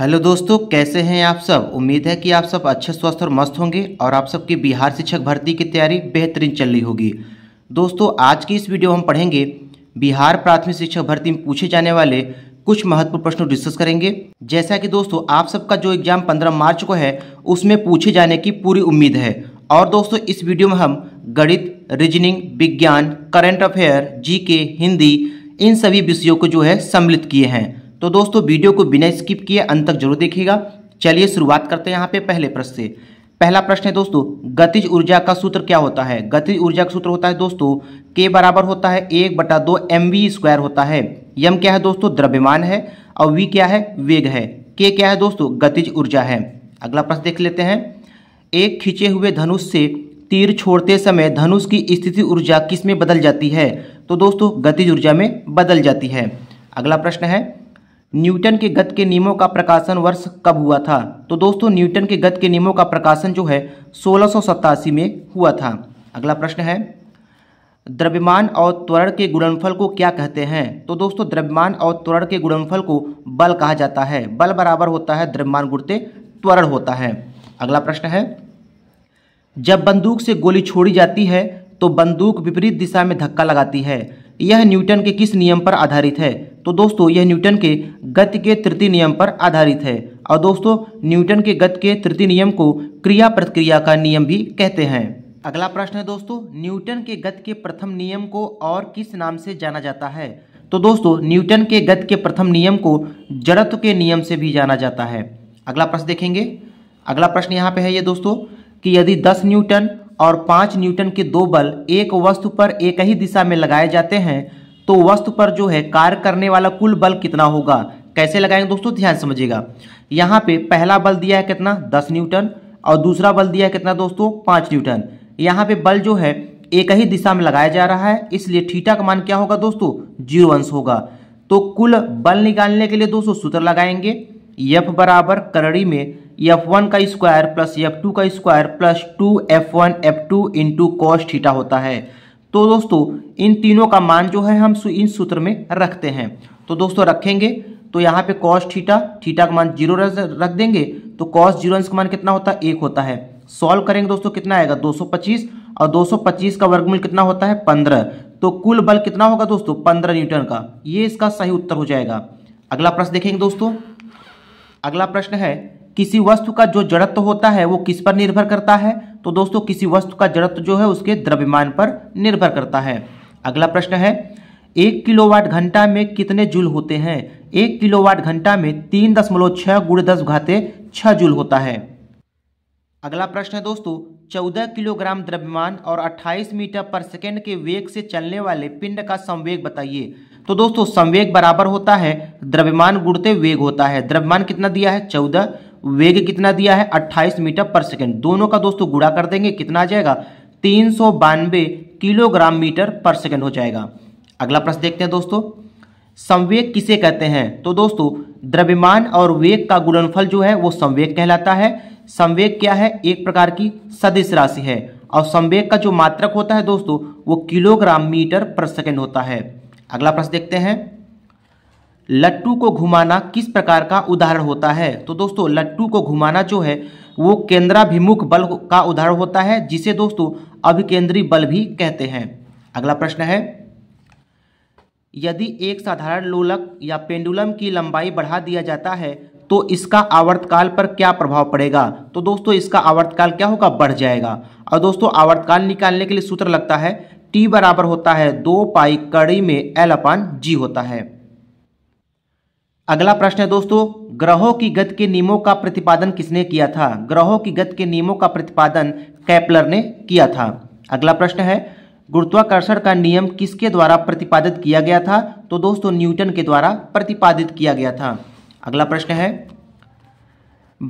hello दोस्तों कैसे हैं आप सब उम्मीद है कि आप सब अच्छे स्वस्थ और मस्त होंगे और आप सबकी बिहार शिक्षक भर्ती की तैयारी बेहतरीन चल रही होगी दोस्तों आज की इस वीडियो हम पढ़ेंगे बिहार प्राथमिक शिक्षक भर्ती में पूछे जाने वाले कुछ महत्वपूर्ण प्रश्नों डिस्कस करेंगे जैसा कि दोस्तों आप सबका जो एग्ज़ाम पंद्रह मार्च को है उसमें पूछे जाने की पूरी उम्मीद है और दोस्तों इस वीडियो में हम गणित रीजनिंग विज्ञान करेंट अफेयर जी हिंदी इन सभी विषयों को जो है सम्मिलित किए हैं तो दोस्तों वीडियो को बिना स्किप किए अंत तक जरूर देखिएगा चलिए शुरुआत करते हैं यहाँ पे पहले प्रश्न से पहला प्रश्न है दोस्तों गतिज ऊर्जा का सूत्र क्या होता है गतिज ऊर्जा का सूत्र होता है दोस्तों के बराबर होता है एक बटा दो एम वी स्क्वायर होता है यम क्या है दोस्तों द्रव्यमान है और वी क्या है वेग है के क्या है दोस्तों गतिज ऊर्जा है अगला प्रश्न देख लेते हैं एक खींचे हुए धनुष से तीर छोड़ते समय धनुष की स्थिति ऊर्जा किस में बदल जाती है तो दोस्तों गतिज ऊर्जा में बदल जाती है अगला प्रश्न है न्यूटन के गत के नियमों का प्रकाशन वर्ष कब हुआ था तो दोस्तों न्यूटन के गत के नियमों का प्रकाशन जो है सोलह में हुआ था अगला प्रश्न है द्रव्यमान और त्वरण के गुणनफल को क्या कहते हैं तो दोस्तों द्रव्यमान और त्वरण के गुणनफल को बल कहा जाता है बल बराबर होता है द्रव्यमान गुणते त्वरण होता है अगला प्रश्न है जब बंदूक से गोली छोड़ी जाती है तो बंदूक विपरीत दिशा में धक्का लगाती है यह न्यूटन के किस नियम पर आधारित है तो दोस्तों यह न्यूटन के गति के तृतीय नियम पर आधारित है और दोस्तों न्यूटन के गति के तृतीय नियम को क्रिया प्रतिक्रिया का नियम भी कहते हैं अगला प्रश्न है दोस्तों न्यूटन के गति के प्रथम नियम को और किस नाम से जाना जाता है तो दोस्तों न्यूटन के गति के प्रथम नियम को जड़त्व के नियम से भी जाना जाता है अगला प्रश्न देखेंगे अगला प्रश्न यहाँ पे है ये दोस्तों कि यदि 10 न्यूटन और 5 न्यूटन के दो बल एक वस्तु पर एक ही दिशा में लगाए जाते हैं तो वस्तु पर जो है कार्य करने वाला कुल बल कितना होगा कैसे लगाएंगे दोस्तों ध्यान समझिएगा यहाँ पे पहला बल दिया है कितना दस न्यूटन और दूसरा बल दिया है कितना दोस्तों पाँच न्यूटन यहाँ पे बल जो है एक ही दिशा में लगाया जा रहा है इसलिए ठीटा का मान क्या होगा दोस्तों जीरो अंश होगा तो कुल बल निकालने के लिए दोस्तों सूत्र लगाएंगे यफ बराबर करड़ी में यफ वन का स्क्वायर प्लस यफ टू का square plus two F one F two into cos theta होता है तो दोस्तों इन तीनों का मान जो है हम इन सूत्र में रखते हैं तो दोस्तों रखेंगे तो यहाँ पे कॉस थीटा थीटा का मान जीरो रख देंगे तो कॉस जीरो का मान कितना होता है एक होता है सॉल्व करेंगे दोस्तों कितना आएगा 225 और 225 का वर्गमूल कितना होता है 15 तो कुल बल कितना होगा दोस्तों 15 न्यूटन का ये इसका सही उत्तर हो जाएगा अगला प्रश्न देखेंगे दोस्तों अगला प्रश्न है किसी वस्तु का जो जड़त्व होता है वो किस पर निर्भर करता है तो दोस्तों किसी वस्तु का जड़त्व जो है उसके द्रव्यमान पर निर्भर करता है अगला प्रश्न है एक किलोवाट घंटा में कितने जूल होते हैं एक किलोवाट घंटा में तीन दशमलव छह गुड़ दस घाते छह जूल होता है अगला प्रश्न है दोस्तों चौदह किलोग्राम द्रव्यमान और अट्ठाईस मीटर पर सेकेंड के वेग से चलने वाले पिंड का संवेग बताइए तो दोस्तों संवेग बराबर होता है द्रव्यमान गुड़ते वेग होता है द्रव्यमान कितना दिया है चौदह वेग कितना दिया है 28 मीटर पर सेकेंड दोनों का दोस्तों गुड़ा कर देंगे कितना आ जाएगा तीन किलोग्राम मीटर पर सेकेंड हो जाएगा अगला प्रश्न देखते हैं दोस्तों संवेग किसे कहते हैं तो दोस्तों द्रव्यमान और वेग का गुणनफल जो है वो संवेग कहलाता है संवेग क्या है एक प्रकार की सदिश राशि है और संवेग का जो मात्रक होता है दोस्तों वो किलोग्राम मीटर पर सेकेंड होता है अगला प्रश्न देखते हैं लट्टू को घुमाना किस प्रकार का उदाहरण होता है तो दोस्तों लट्टू को घुमाना जो है वो केंद्राभिमुख बल का उदाहरण होता है जिसे दोस्तों अभिकेंद्री बल भी कहते हैं अगला प्रश्न है यदि एक साधारण लोलक या पेंडुलम की लंबाई बढ़ा दिया जाता है तो इसका आवर्तकाल पर क्या प्रभाव पड़ेगा तो दोस्तों इसका आवर्तकाल क्या होगा बढ़ जाएगा और दोस्तों आवर्तकाल निकालने के लिए सूत्र लगता है टी बराबर होता है दो पाई कड़ी में एल अपान जी होता है अगला प्रश्न है दोस्तों ग्रहों की गति के नियमों का प्रतिपादन किसने किया था ग्रहों की गति के नियमों का प्रतिपादन कैपलर ने किया था अगला प्रश्न है गुरुत्वाकर्षण का नियम किसके द्वारा प्रतिपादित किया गया था तो दोस्तों न्यूटन के द्वारा प्रतिपादित किया गया था अगला प्रश्न है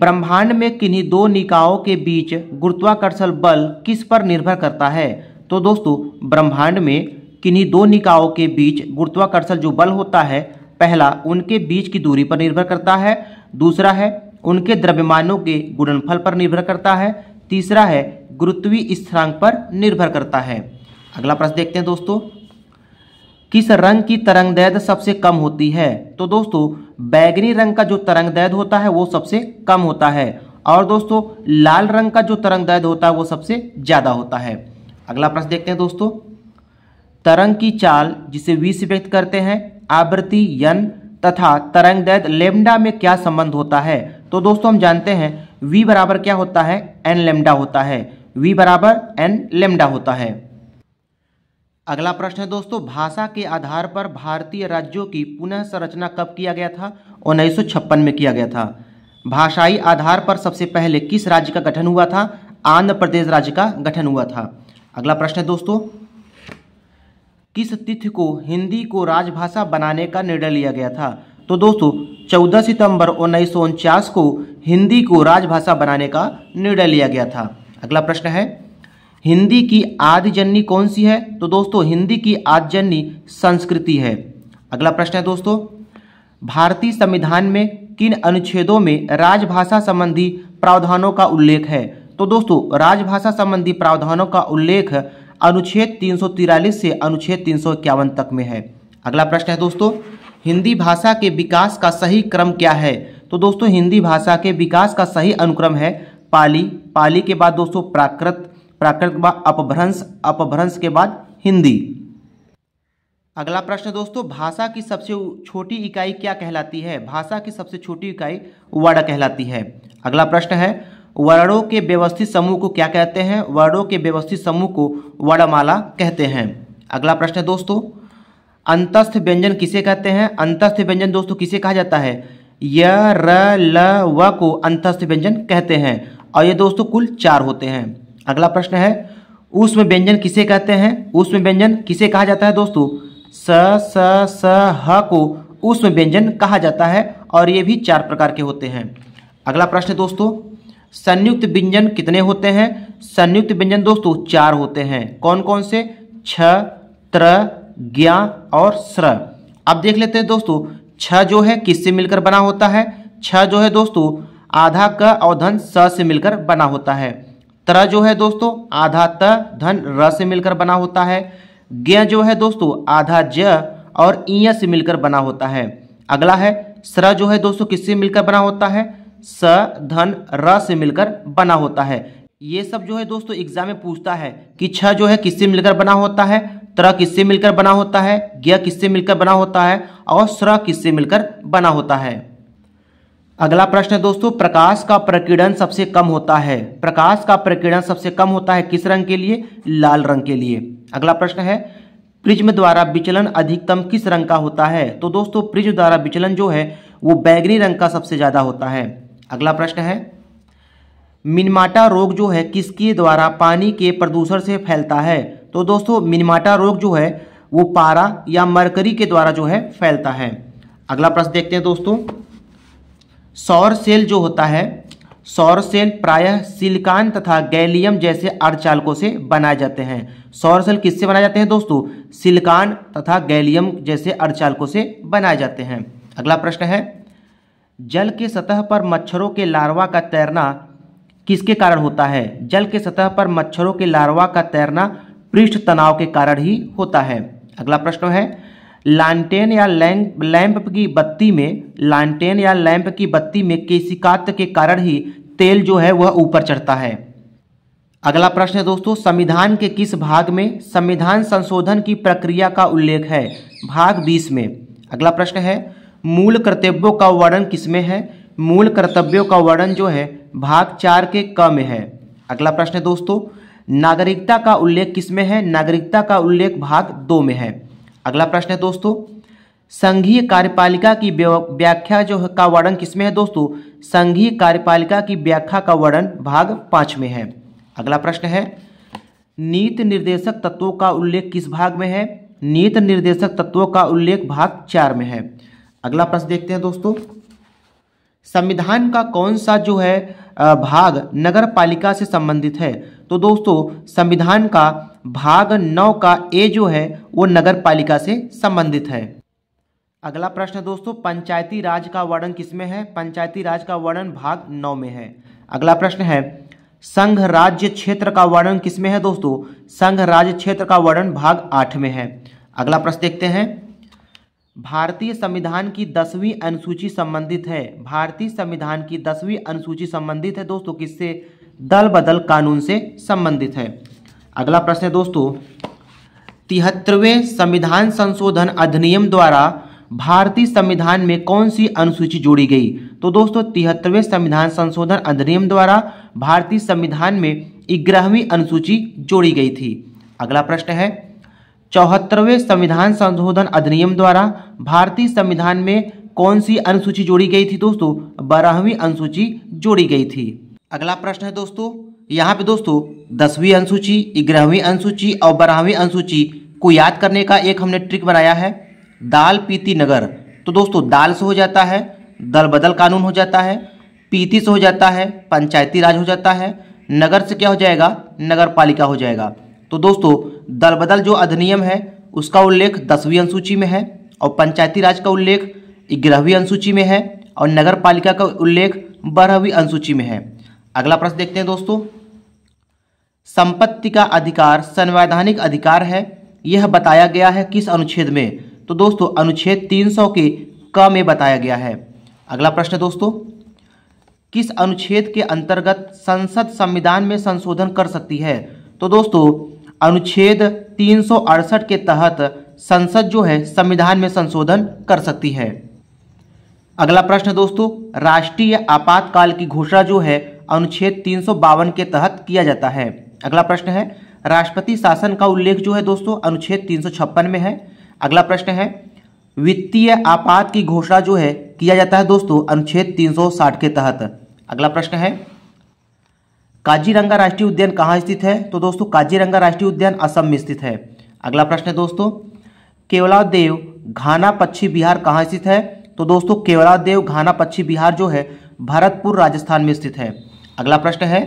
ब्रह्मांड में किन्हीं दो निकायों के बीच गुरुत्वाकर्षण बल किस पर निर्भर करता है तो दोस्तों ब्रह्मांड में किन्हीं दो निकायों के बीच गुरुत्वाकर्षण जो बल होता है पहला उनके बीच की दूरी पर निर्भर करता है दूसरा है उनके द्रव्यमानों के गुणनफल पर निर्भर करता है तीसरा है गुरुत्वीय स्थिरांक पर निर्भर करता है अगला प्रश्न देखते हैं दोस्तों किस रंग की तरंग दैद सबसे कम होती है तो दोस्तों बैगनी रंग का जो तरंग दैद होता है वो सबसे कम होता है और दोस्तों लाल रंग का जो तरंग दैद होता है वो सबसे ज़्यादा होता है अगला प्रश्न देखते हैं दोस्तों तरंग की चाल जिसे वी से व्यक्त करते हैं आवृत्ति यन तथा तरंग दैद लेमडा में क्या संबंध होता है तो दोस्तों हम जानते हैं v बराबर क्या होता है n लेमडा होता है v बराबर n लेमडा होता है अगला प्रश्न है दोस्तों भाषा के आधार पर भारतीय राज्यों की पुनः संरचना कब किया गया था उन्नीस में किया गया था भाषाई आधार पर सबसे पहले किस राज्य का गठन हुआ था आंध्र प्रदेश राज्य का गठन हुआ था अगला प्रश्न है दोस्तों किस तिथि को हिंदी को राजभाषा बनाने का निर्णय लिया गया था तो दोस्तों 14 सितंबर उन्नीस को हिंदी को राजभाषा बनाने का निर्णय लिया गया था अगला प्रश्न है हिंदी की आदिजन्नी कौन सी है तो दोस्तों हिंदी की आदिजन्नी संस्कृति है अगला प्रश्न है दोस्तों भारतीय संविधान में किन अनुच्छेदों में राजभाषा संबंधी प्रावधानों का उल्लेख है तो दोस्तों राजभाषा संबंधी प्रावधानों का उल्लेख अनुच्छेद तीन से अनुच्छेद तीन तक में है अगला प्रश्न है दोस्तों हिंदी भाषा के विकास का सही क्रम क्या है तो दोस्तों हिंदी भाषा के विकास का सही अनुक्रम है पाली पाली के बाद दोस्तों प्राकृत प्राकृत के बाद अपभ्रंश अपभ्रंश के बाद हिंदी अगला प्रश्न दोस्तों भाषा की सबसे छोटी इकाई क्या कहलाती है भाषा की सबसे छोटी इकाई वर्ड कहलाती है अगला प्रश्न है वर्णों के व्यवस्थित समूह को क्या कहते हैं वर्णों के व्यवस्थित समूह को वर्णमाला कहते हैं अगला प्रश्न है दोस्तों अंतस्थ व्यंजन किसे कहते हैं अंतस्थ व्यंजन दोस्तों किसे कहा जाता है य र ल व को अंतस्थ व्यंजन कहते हैं और ये दोस्तों कुल चार होते हैं अगला प्रश्न है उसमें व्यंजन किसे कहते हैं उसमें व्यंजन किसे कहा जाता है दोस्तों स स स ह को उसमें व्यंजन कहा जाता है और ये भी चार प्रकार के होते हैं अगला प्रश्न दोस्तों संयुक्त व्यंजन कितने होते हैं संयुक्त व्यंजन दोस्तों चार होते हैं कौन कौन से छ त्र ज्ञा और स्र अब देख लेते हैं दोस्तों छ जो है किससे मिलकर बना होता है छ जो है दोस्तों आधा क और धन स से मिलकर बना होता है त्र जो है दोस्तों आधा त धन र से मिलकर बना होता है ज्ञ जो है दोस्तों आधा ज और इ से मिलकर बना होता है अगला है स्र जो है दोस्तों किससे मिलकर बना होता है स धन र से मिलकर बना होता है ये सब जो है दोस्तों एग्जाम में पूछता है कि छ जो है किससे मिलकर बना होता है त्र किससे मिलकर बना होता है ज्ञ किससे मिलकर बना होता है और स्र किससे मिलकर बना होता है अगला प्रश्न है दोस्तों प्रकाश का प्रकीर्णन सबसे कम होता है प्रकाश का प्रकीर्णन सबसे कम होता है किस रंग के लिए लाल रंग के लिए अगला प्रश्न है प्रिज्म द्वारा विचलन अधिकतम किस रंग का होता है तो दोस्तों प्रिज्म द्वारा विचलन जो है वो बैगनी रंग का सबसे ज़्यादा होता है अगला प्रश्न है मिनमाटा रोग जो है किसके द्वारा पानी के प्रदूषण से फैलता है तो दोस्तों मिनमाटा रोग जो है वो पारा या मरकरी के द्वारा जो है फैलता है अगला प्रश्न देखते हैं दोस्तों सौर सेल जो होता है सौर सेल प्रायः सिलिकॉन तथा गैलियम जैसे अर्धचालकों से बनाए जाते हैं सौर सेल किससे बनाए जाते हैं दोस्तों सिलिकॉन तथा गैलियम जैसे अर्धचालकों से बनाए जाते हैं अगला प्रश्न है जल के सतह पर मच्छरों के लार्वा का तैरना किसके कारण होता है जल के सतह पर मच्छरों के लार्वा का तैरना पृष्ठ तनाव के कारण ही होता है अगला प्रश्न है लांटेन या लैंप की बत्ती में लालटेन या लैंप की बत्ती में केसिकात के कारण ही तेल जो है वह ऊपर चढ़ता है अगला प्रश्न है दोस्तों संविधान के किस भाग में संविधान संशोधन की प्रक्रिया का उल्लेख है भाग बीस में अगला प्रश्न है मूल कर्तव्यों का वर्णन किसमें है मूल कर्तव्यों का वर्णन जो है भाग चार के क में है अगला प्रश्न है दोस्तों नागरिकता का उल्लेख किसमें है नागरिकता का उल्लेख भाग दो में है अगला प्रश्न है दोस्तों संघीय कार्यपालिका की व्याख्या जो का वर्णन किसमें है दोस्तों संघीय कार्यपालिका की व्याख्या का वर्णन भाग पाँच में है अगला प्रश्न है नीत निर्देशक तत्वों का उल्लेख किस भाग में है नीत निर्देशक तत्वों का उल्लेख भाग चार में है अगला प्रश्न देखते हैं दोस्तों संविधान का कौन सा जो है भाग नगर पालिका से संबंधित है तो दोस्तों संविधान का भाग नौ का ए जो है वो नगर पालिका से संबंधित है अगला प्रश्न दोस्तों पंचायती राज का वर्णन किसमें है पंचायती राज का वर्णन भाग नौ में है अगला प्रश्न है संघ राज्य क्षेत्र का वर्णन किसमें है दोस्तों संघ राज्य क्षेत्र का वर्णन भाग आठ में है अगला प्रश्न देखते हैं भारतीय संविधान की दसवीं अनुसूची संबंधित है भारतीय संविधान की दसवीं अनुसूची संबंधित है दोस्तों किससे दल बदल कानून से संबंधित है अगला प्रश्न है दोस्तों तिहत्तरवें संविधान संशोधन अधिनियम द्वारा भारतीय संविधान में कौन सी अनुसूची जोड़ी गई तो दोस्तों तिहत्तरवें संविधान संशोधन अधिनियम द्वारा भारतीय संविधान में ग्यारहवीं अनुसूची जोड़ी गई थी अगला प्रश्न है चौहत्तरवें संविधान संशोधन अधिनियम द्वारा भारतीय संविधान में कौन सी अनुसूची जोड़ी गई थी दोस्तों बारहवीं अनुसूची जोड़ी गई थी अगला प्रश्न है दोस्तों यहाँ पे दोस्तों दसवीं अनुसूची ग्यारहवीं अनुसूची और बारहवीं अनुसूची को याद करने का एक हमने ट्रिक बनाया है दाल पीती नगर तो दोस्तों दाल से हो जाता है दल बदल कानून हो जाता है पीती से हो जाता है पंचायती राज हो जाता है नगर से क्या हो जाएगा नगर पालिका हो जाएगा तो दोस्तों दल बदल जो अधिनियम है उसका उल्लेख दसवीं अनुसूची में है और पंचायती राज का उल्लेख ग्यारहवीं अनुसूची में है और नगर पालिका का उल्लेख बारहवीं अनुसूची में है अगला प्रश्न देखते हैं दोस्तों संपत्ति का अधिकार संवैधानिक अधिकार है यह बताया गया है किस अनुच्छेद में तो दोस्तों अनुच्छेद 300 के क में बताया गया है अगला प्रश्न दोस्तों किस अनुच्छेद के अंतर्गत संसद संविधान में संशोधन कर सकती है तो दोस्तों अनुच्छेद तीन के तहत संसद जो है संविधान में संशोधन कर सकती है अगला प्रश्न दोस्तों राष्ट्रीय आपातकाल की घोषणा जो है अनुच्छेद तीन के तहत किया जाता है अगला प्रश्न है राष्ट्रपति शासन का उल्लेख जो है दोस्तों अनुच्छेद तीन में है अगला प्रश्न है वित्तीय आपात की घोषणा जो है किया जाता है दोस्तों अनुच्छेद 360 के तहत अगला प्रश्न है काजीरंगा राष्ट्रीय उद्यान कहाँ स्थित है तो दोस्तों काजीरंगा राष्ट्रीय उद्यान असम में स्थित है अगला प्रश्न है दोस्तों केवला देव घाना पक्षी बिहार कहाँ स्थित है तो दोस्तों केवला देव घाना पक्षी बिहार जो है भरतपुर राजस्थान में स्थित है अगला प्रश्न है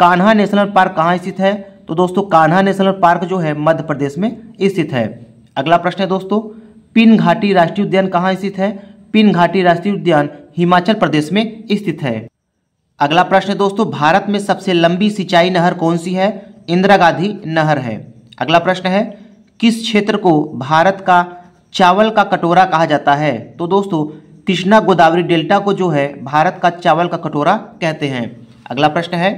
कान्हा नेशनल पार्क कहाँ स्थित है तो दोस्तों कान्हा नेशनल पार्क जो है मध्य प्रदेश में स्थित है अगला प्रश्न है दोस्तों पिन घाटी राष्ट्रीय उद्यान कहाँ स्थित है पिन घाटी राष्ट्रीय उद्यान हिमाचल प्रदेश में स्थित है अगला प्रश्न दोस्तों भारत में सबसे लंबी सिंचाई नहर कौन सी है इंदिरा गांधी नहर है अगला प्रश्न है किस क्षेत्र को भारत का चावल का कटोरा कहा जाता है तो दोस्तों कृष्णा गोदावरी डेल्टा को जो है भारत का चावल का कटोरा कहते हैं अगला प्रश्न है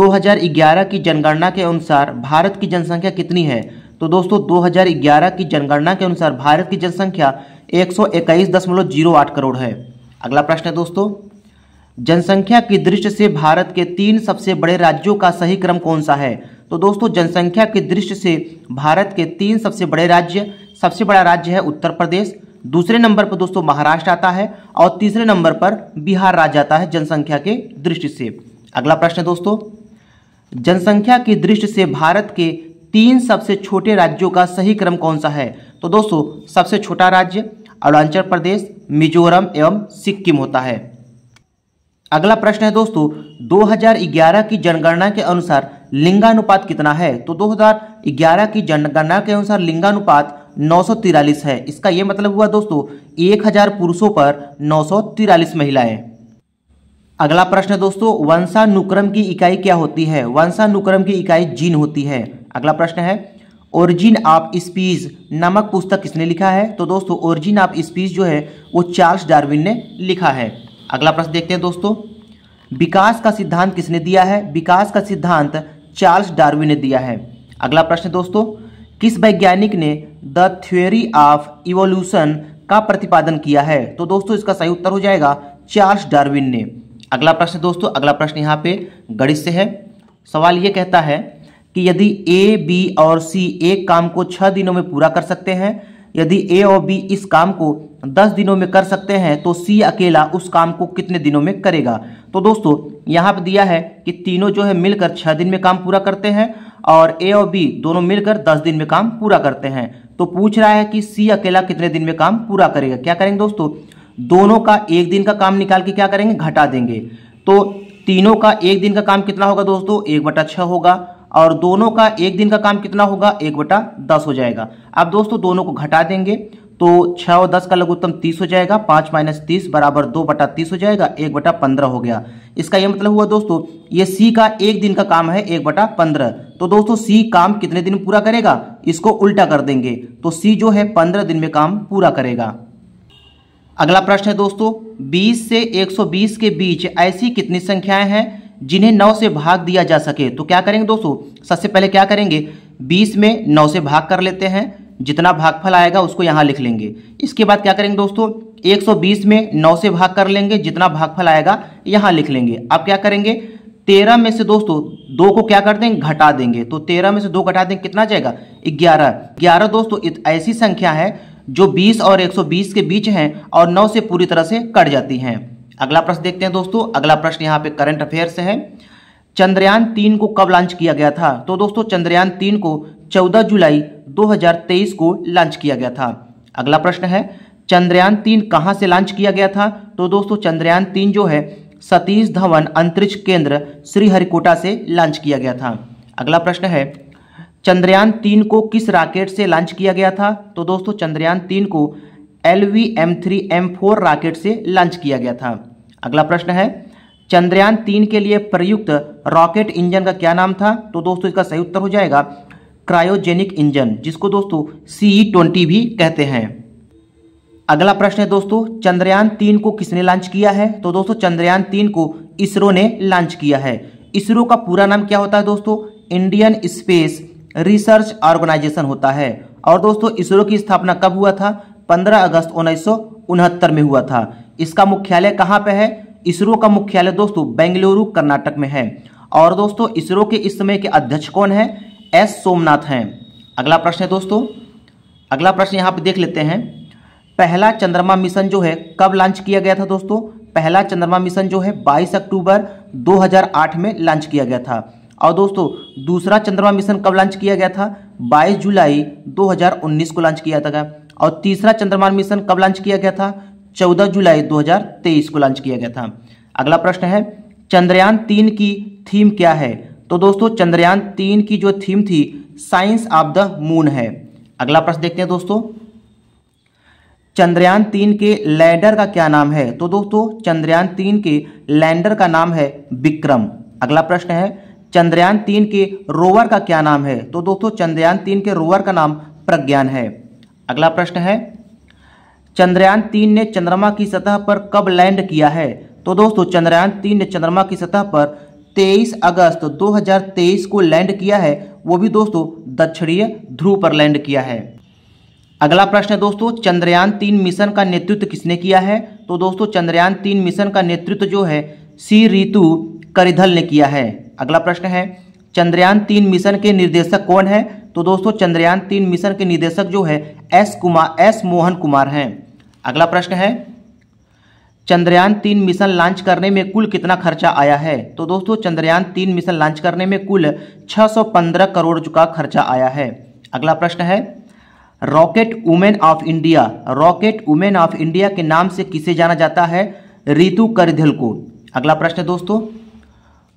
2011 की जनगणना के अनुसार भारत की जनसंख्या कितनी है तो दोस्तों 2011 की जनगणना के अनुसार भारत की जनसंख्या एक करोड़ है अगला प्रश्न है दोस्तों जनसंख्या की दृष्टि से भारत के तीन सबसे बड़े राज्यों का सही क्रम कौन सा है तो दोस्तों जनसंख्या की दृष्टि से भारत के तीन सबसे बड़े राज्य सबसे बड़ा राज्य है उत्तर प्रदेश दूसरे नंबर पर दोस्तों महाराष्ट्र आता है और तीसरे नंबर पर बिहार राज्य आता है जनसंख्या के दृष्टि से अगला प्रश्न दोस्तों जनसंख्या की दृष्टि से भारत के तीन सबसे छोटे राज्यों का सही क्रम कौन सा है तो दोस्तों सबसे छोटा राज्य अरुणाचल प्रदेश मिजोरम एवं सिक्किम होता है अगला प्रश्न है दोस्तों 2011 की जनगणना के अनुसार लिंगानुपात कितना है तो 2011 की जनगणना के अनुसार लिंगानुपात नौ है इसका यह मतलब हुआ दोस्तों 1000 पुरुषों पर नौ महिलाएं अगला प्रश्न है दोस्तों वंशानुक्रम की इकाई क्या होती है वंशानुक्रम की इकाई जीन होती है अगला प्रश्न है ओरिजिन ऑफ स्पीज नामक पुस्तक किसने लिखा है तो दोस्तों ओरिजिन ऑफ स्पीज जो है वो चार्ल्स डार्विन ने लिखा है अगला प्रश्न देखते हैं दोस्तों विकास का सिद्धांत किसने दिया है विकास का सिद्धांत चार्ल्स डार्विन ने दिया है अगला प्रश्न दोस्तों किस वैज्ञानिक ने द थ्योरी ऑफ इवोल्यूशन का प्रतिपादन किया है तो दोस्तों इसका सही उत्तर हो जाएगा चार्ल्स डार्विन ने अगला प्रश्न दोस्तों अगला प्रश्न यहाँ पे गणित से है सवाल ये कहता है कि यदि ए बी और सी एक काम को छः दिनों में पूरा कर सकते हैं यदि ए और बी इस काम को 10 दिनों में कर सकते हैं तो सी अकेला उस काम को कितने दिनों में करेगा तो दोस्तों यहाँ पर दिया है कि तीनों जो है मिलकर छः दिन में काम पूरा करते हैं और ए और बी दोनों मिलकर दस दिन में काम पूरा करते हैं तो पूछ रहा है कि सी अकेला कितने दिन में काम पूरा करेगा क्या करेंगे दोस्तों दोनों का एक दिन का काम निकाल के क्या करेंगे घटा देंगे तो तीनों का एक दिन का काम कितना होगा दोस्तों एक बटा छः होगा और दोनों का एक दिन का काम कितना होगा एक बटा दस हो जाएगा अब दोस्तों दोनों को घटा देंगे तो छः और दस का लघुत्तम तीस हो जाएगा पाँच माइनस तीस बराबर दो बटा तीस हो जाएगा एक बटा पंद्रह हो गया इसका यह मतलब हुआ दोस्तों ये सी का एक दिन का काम है एक बटा पंद्रह तो दोस्तों सी काम कितने दिन पूरा करेगा इसको उल्टा कर देंगे तो सी जो है पंद्रह दिन में काम पूरा करेगा अगला प्रश्न है दोस्तों 20 से 120 के बीच ऐसी कितनी संख्याएं हैं जिन्हें नौ से भाग दिया जा सके तो क्या करेंगे दोस्तों सबसे पहले क्या करेंगे बीस में नौ से भाग कर लेते हैं जितना भागफल आएगा उसको यहाँ लिख लेंगे इसके बाद क्या करेंगे दोस्तों 120 में 9 से भाग कर लेंगे जितना भागफल आएगा यहाँ लिख लेंगे अब क्या करेंगे 13 में से दोस्तों दो को क्या कर देंगे घटा देंगे तो 13 में से दो घटा देंगे कितना जाएगा 11 11 दोस्तों ऐसी संख्या है जो 20 और 120 के बीच हैं और 9 से पूरी तरह से कट जाती हैं अगला प्रश्न देखते हैं दोस्तों अगला प्रश्न यहाँ पे करंट अफेयर से है चंद्रयान तीन को कब लॉन्च किया गया था तो दोस्तों चंद्रयान तीन को 14 जुलाई 2023 को लॉन्च किया गया था अगला प्रश्न है चंद्रयान तीन कहाँ से लॉन्च किया गया था तो दोस्तों चंद्रयान तीन जो है सतीश धवन अंतरिक्ष केंद्र श्रीहरिकोटा से लॉन्च किया गया था अगला प्रश्न है चंद्रयान तीन को किस रॉकेट से लॉन्च किया गया था तो दोस्तों चंद्रयान तीन को L V M three M four rocket से लॉन्च किया गया था अगला प्रश्न है चंद्रयान तीन के लिए प्रयुक्त रॉकेट इंजन का क्या नाम था तो दोस्तों इसका सही उत्तर हो जाएगा क्रायोजेनिक इंजन जिसको दोस्तों सीई ट्वेंटी e भी कहते हैं अगला प्रश्न है दोस्तों चंद्रयान तीन को किसने लॉन्च किया है तो दोस्तों चंद्रयान तीन को इसरो ने लॉन्च किया है इसरो का पूरा नाम क्या होता है दोस्तों इंडियन स्पेस रिसर्च ऑर्गेनाइजेशन होता है और दोस्तों इसरो की स्थापना कब हुआ था 15 अगस्त उन्नीस में हुआ था इसका मुख्यालय कहाँ पे है इसरो का मुख्यालय दोस्तों बेंगलुरु कर्नाटक में है और दोस्तों इसरो के इस समय के अध्यक्ष कौन है एस सोमनाथ हैं अगला प्रश्न है दोस्तों अगला प्रश्न यहाँ पे देख लेते हैं पहला चंद्रमा मिशन जो है कब लॉन्च किया गया था दोस्तों पहला चंद्रमा मिशन जो है 22 अक्टूबर 2008 में लॉन्च किया गया था और दोस्तों दूसरा चंद्रमा मिशन कब लॉन्च किया गया था 22 जुलाई 2019 को लॉन्च किया था और तीसरा चंद्रमान मिशन कब लॉन्च किया गया था 14 जुलाई 2023 को लॉन्च किया गया था अगला प्रश्न है चंद्रयान तीन की थीम क्या है तो दोस्तों चंद्रयान तीन की जो थीम थी साइंस ऑफ द मून है अगला प्रश्न देखते हैं दोस्तों चंद्रयान तीन के लैंडर का क्या नाम है तो दोस्तों चंद्रयान तीन के लैंडर का नाम है विक्रम अगला प्रश्न है चंद्रयान तीन के रोवर का क्या नाम है तो दोस्तों चंद्रयान तीन के रोवर का नाम प्रज्ञान है अगला प्रश्न है चंद्रयान तीन ने चंद्रमा की सतह पर कब लैंड किया है तो दोस्तों चंद्रयान तीन ने चंद्रमा की सतह पर 23 अगस्त 2023 को लैंड किया है वो भी दोस्तों दक्षिणीय ध्रुव पर लैंड किया है अगला प्रश्न है दोस्तों चंद्रयान तीन मिशन का नेतृत्व किसने किया है तो दोस्तों चंद्रयान तीन मिशन का नेतृत्व जो है सी रितु करिधल ने किया है अगला प्रश्न है चंद्रयान तीन मिशन के निर्देशक कौन है तो दोस्तों चंद्रयान तीन मिशन के निदेशक जो है एस कुमार एस मोहन कुमार हैं अगला प्रश्न है चंद्रयान तीन मिशन लॉन्च करने में कुल कितना खर्चा आया है तो दोस्तों चंद्रयान तीन मिशन लॉन्च करने में कुल 615 करोड़ का खर्चा आया है अगला प्रश्न है rocket women of India rocket women of India के नाम से किसे जाना जाता है रितु करिधल को अगला प्रश्न दोस्तों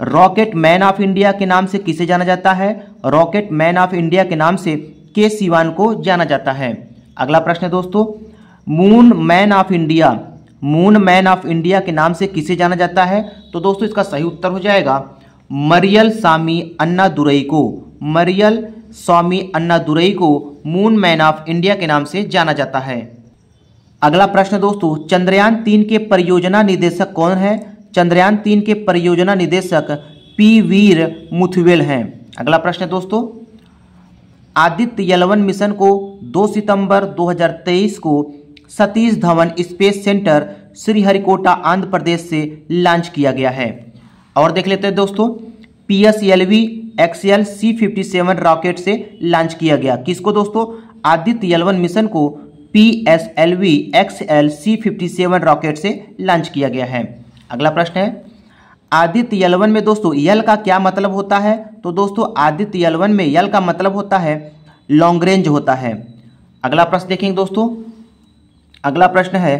रॉकेट मैन ऑफ इंडिया के नाम से किसे जाना जाता है रॉकेट मैन ऑफ इंडिया के नाम से के सिवान को जाना जाता है अगला प्रश्न है दोस्तों moon man of India moon man of India के नाम से किसे जाना जाता है तो दोस्तों इसका सही उत्तर हो जाएगा मरियल सामी अन्ना दुरई को मरियल स्वामी अन्ना दुरई को मून मैन ऑफ इंडिया के नाम से जाना जाता है अगला प्रश्न दोस्तों चंद्रयान तीन के परियोजना निदेशक कौन है चंद्रयान तीन के परियोजना निदेशक पी वीर मुथवेल हैं अगला प्रश्न है दोस्तों आदित्य यलवन मिशन को 2 सितंबर 2023 को सतीश धवन स्पेस सेंटर श्रीहरिकोटा आंध्र प्रदेश से लॉन्च किया गया है और देख लेते हैं दोस्तों P S L V XL C fifty seven rocket से लॉन्च किया गया किसको दोस्तों आदित्य यलवन मिशन को P S L V X L C fifty seven rocket से लॉन्च किया गया है अगला प्रश्न है आदित्य यलवन में दोस्तों यल का क्या मतलब होता है तो दोस्तों आदित्य यलवन में यल का मतलब होता है लॉन्ग रेंज होता है अगला प्रश्न देखेंगे दोस्तों अगला प्रश्न है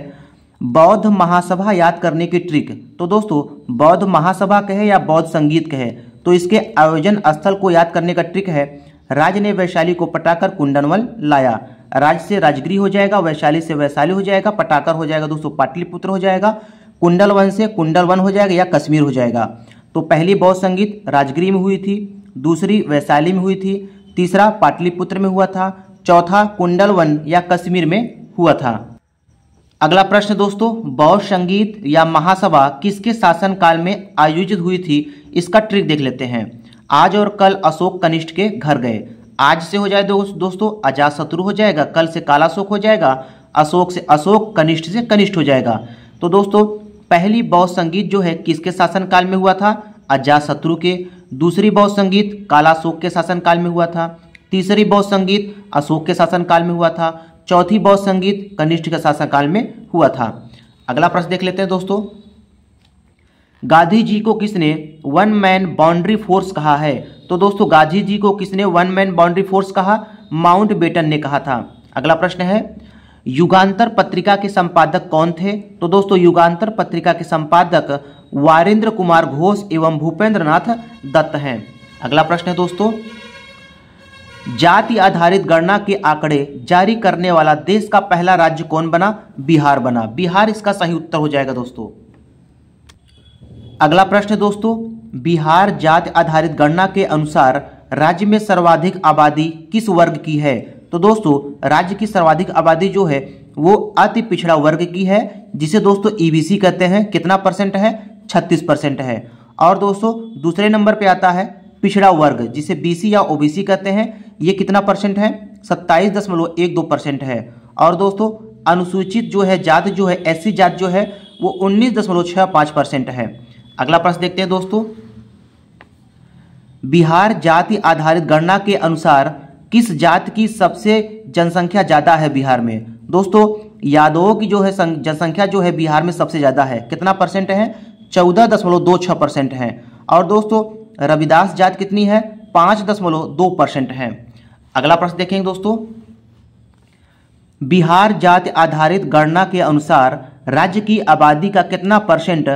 बौद्ध महासभा याद करने की ट्रिक तो दोस्तों बौद्ध महासभा कहे या बौद्ध संगीत कहे तो इसके आयोजन स्थल को याद करने का ट्रिक है राज ने वैशाली को पटाकर कुंडनवल लाया राज से राजगिरी हो जाएगा वैशाली से वैशाली हो जाएगा पटाकर हो जाएगा दोस्तों पाटलिपुत्र हो जाएगा कुंडल वन से कुंडल वन हो जाएगा या कश्मीर हो जाएगा तो पहली बौद्ध संगीत राजगिरी में हुई थी दूसरी वैशाली में हुई थी तीसरा पाटलिपुत्र में हुआ था चौथा कुंडल वन या कश्मीर में हुआ था अगला प्रश्न दोस्तों बौद्ध संगीत या महासभा किसके शासनकाल में आयोजित हुई थी इसका ट्रिक देख लेते हैं आज और कल अशोक कनिष्ठ के घर गए आज से हो जाए दो, दोस्तों अजात शत्रु हो जाएगा कल से कालाशोक हो जाएगा अशोक से अशोक कनिष्ठ से कनिष्ठ हो जाएगा तो दोस्तों पहली बौद्ध संगीत जो है किसके शासनकाल में हुआ था अजातशत्रु के दूसरी बौद्ध संगीत कालाशोक के शासनकाल में हुआ था तीसरी बौद्ध संगीत अशोक के शासनकाल में हुआ था चौथी बौद्ध संगीत कनिष्ठ के शासनकाल में हुआ था अगला प्रश्न देख लेते हैं दोस्तों गांधी जी को किसने वन मैन बाउंड्री फोर्स कहा है तो दोस्तों गांधी जी को किसने वन मैन बाउंड्री फोर्स कहा माउंट बेटन ने कहा था अगला प्रश्न है युगांतर पत्रिका के संपादक कौन थे तो दोस्तों युगांतर पत्रिका के संपादक वारेंद्र कुमार घोष एवं भूपेंद्र नाथ दत्त हैं अगला प्रश्न है दोस्तों जाति आधारित गणना के आंकड़े जारी करने वाला देश का पहला राज्य कौन बना बिहार बना बिहार इसका सही उत्तर हो जाएगा दोस्तों अगला प्रश्न दोस्तों बिहार जाति आधारित गणना के अनुसार राज्य में सर्वाधिक आबादी किस वर्ग की है तो दोस्तों राज्य की सर्वाधिक आबादी जो है वो अति पिछड़ा वर्ग की है जिसे दोस्तों ईबीसी e कहते हैं कितना परसेंट है छत्तीस परसेंट है और दोस्तों दूसरे नंबर पे आता है पिछड़ा वर्ग जिसे बीसी या ओबीसी कहते हैं ये कितना परसेंट है सत्ताईस दशमलव एक दो परसेंट है और दोस्तों अनुसूचित जो है जाति जो है एस जात जो है वो उन्नीस दशमलव छः पाँच परसेंट है अगला प्रश्न देखते हैं दोस्तों बिहार जाति आधारित गणना के अनुसार किस जात की सबसे जनसंख्या ज़्यादा है बिहार में दोस्तों यादवों की जो है जनसंख्या जो है बिहार में सबसे ज़्यादा है कितना परसेंट है चौदह दशमलव दो छः परसेंट है और दोस्तों रविदास जात कितनी है पाँच दशमलव दो परसेंट है अगला प्रश्न देखेंगे दोस्तों बिहार जाति आधारित गणना के अनुसार राज्य की आबादी का कितना परसेंट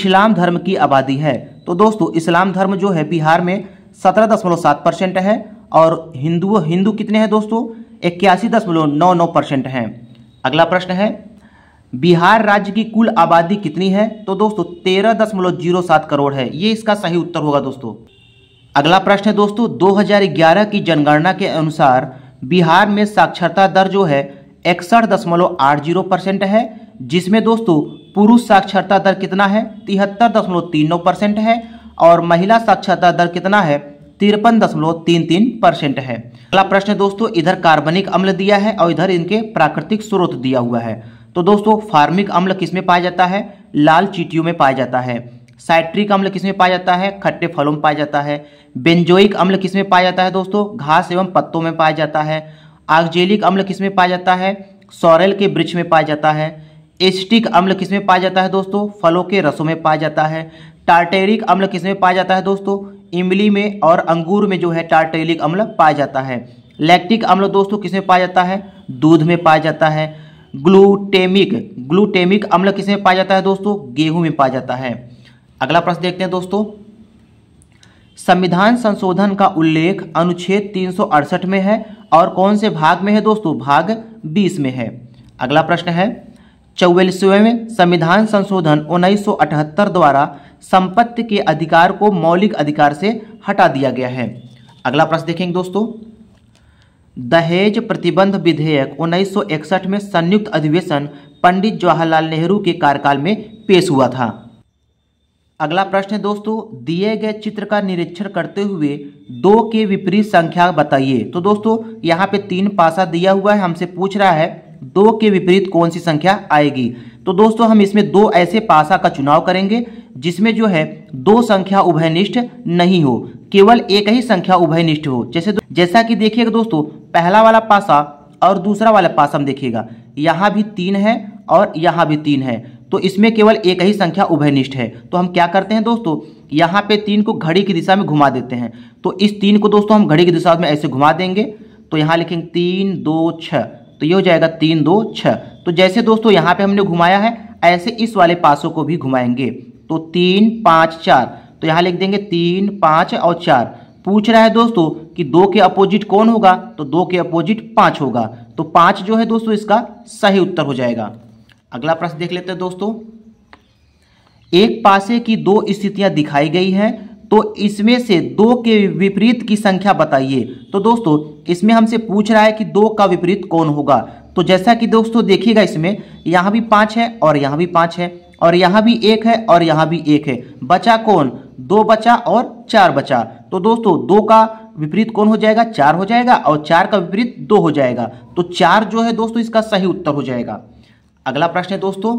इस्लाम धर्म की आबादी है तो दोस्तों इस्लाम धर्म जो है बिहार में सत्रह दशमलव सात परसेंट है और हिंदू हिंदू कितने हैं दोस्तों इक्यासी दशमलव नौ नौ परसेंट हैं अगला प्रश्न है बिहार राज्य की कुल आबादी कितनी है तो दोस्तों तेरह दशमलव जीरो सात करोड़ है ये इसका सही उत्तर होगा दोस्तों अगला प्रश्न है दोस्तों दो की जनगणना के अनुसार बिहार में साक्षरता दर जो है इकसठ दशमलव आठ जीरो परसेंट है जिसमें दोस्तों पुरुष साक्षरता दर कितना है तिहत्तर दशमलव तीन नौ परसेंट है और महिला साक्षरता दर कितना है तिरपन दशमलव तीन तीन परसेंट है अगला प्रश्न दोस्तों इधर कार्बनिक अम्ल दिया है और इधर इनके प्राकृतिक स्रोत दिया हुआ है तो दोस्तों फार्मिक अम्ल किसमें पाया जाता है लाल चीटियों में पाया जाता है साइट्रिक अम्ल किसमें पाया जाता है खट्टे फलों में पाया जाता है बेंजोइक अम्ल किसमें पाया जाता है दोस्तों घास एवं पत्तों में पाया जाता है आगजेलिक अम्ल किसमें पाया जाता है सोरेल के वृक्ष में पाया जाता है एस्टिक अम्ल किसमें पाया जाता है दोस्तों फलों के रसों में पाया जाता है टार्टेरिक अम्ल किसमें पाया जाता है दोस्तों इमली में और अंगूर में जो है टार्टेरिक अम्ल पाया जाता है लैक्टिक अम्ल दोस्तों किसमें पाया जाता है दूध में पाया जाता है ग्लूटेमिक ग्लूटेमिक अम्ल किसमें पाया जाता है दोस्तों गेहूं में पाया जाता है अगला प्रश्न देखते हैं दोस्तों संविधान संशोधन का उल्लेख अनुच्छेद तीन में है और कौन से भाग में है दोस्तों भाग बीस में है अगला प्रश्न है चौवालीसवें संविधान संशोधन 1978 द्वारा संपत्ति के अधिकार को मौलिक अधिकार से हटा दिया गया है अगला प्रश्न देखेंगे दोस्तों दहेज प्रतिबंध विधेयक 1961 में संयुक्त अधिवेशन पंडित जवाहरलाल नेहरू के कार्यकाल में पेश हुआ था अगला प्रश्न है दोस्तों दिए गए चित्र का निरीक्षण करते हुए दो के विपरीत संख्या बताइए तो दोस्तों यहाँ पे तीन पासा दिया हुआ है हमसे पूछ रहा है दो के विपरीत कौन सी संख्या आएगी तो दोस्तों हम इसमें दो ऐसे पासा का चुनाव करेंगे जिसमें जो है दो संख्या उभयनिष्ठ नहीं हो केवल एक ही संख्या उभयनिष्ठ हो जैसे जैसा कि देखिएगा दोस्तों पहला वाला पासा और दूसरा वाला पासा हम देखिएगा यहाँ भी तीन है और यहाँ भी तीन है तो इसमें केवल एक ही संख्या उभयनिष्ठ है तो हम क्या करते हैं दोस्तों यहाँ पे तीन को घड़ी की दिशा में घुमा देते हैं तो इस तीन को दोस्तों हम घड़ी की दिशा में ऐसे घुमा देंगे तो यहाँ लिखेंगे तीन दो छः तो ये हो जाएगा तीन दो छः तो जैसे दोस्तों यहाँ पे हमने घुमाया है ऐसे इस वाले पासों को भी घुमाएंगे तो तीन पाँच चार तो यहाँ लिख देंगे तीन पाँच और चार पूछ रहा है दोस्तों कि दो के अपोजिट कौन होगा तो दो के अपोजिट पाँच होगा तो पाँच जो है दोस्तों इसका सही उत्तर हो जाएगा अगला प्रश्न देख लेते हैं दोस्तों एक पासे की दो स्थितियां दिखाई गई हैं तो इसमें से दो के विपरीत की संख्या बताइए तो दोस्तों इसमें हमसे पूछ रहा है कि दो का विपरीत कौन होगा तो जैसा कि दोस्तों देखिएगा इसमें यहाँ भी पाँच है और यहाँ भी पाँच है और यहाँ भी एक है और यहाँ भी एक है बचा कौन दो बचा और चार बचा तो दोस्तों दो का विपरीत कौन हो जाएगा चार हो जाएगा और चार का विपरीत दो हो जाएगा तो चार जो है दोस्तों इसका सही उत्तर हो जाएगा अगला प्रश्न है दोस्तों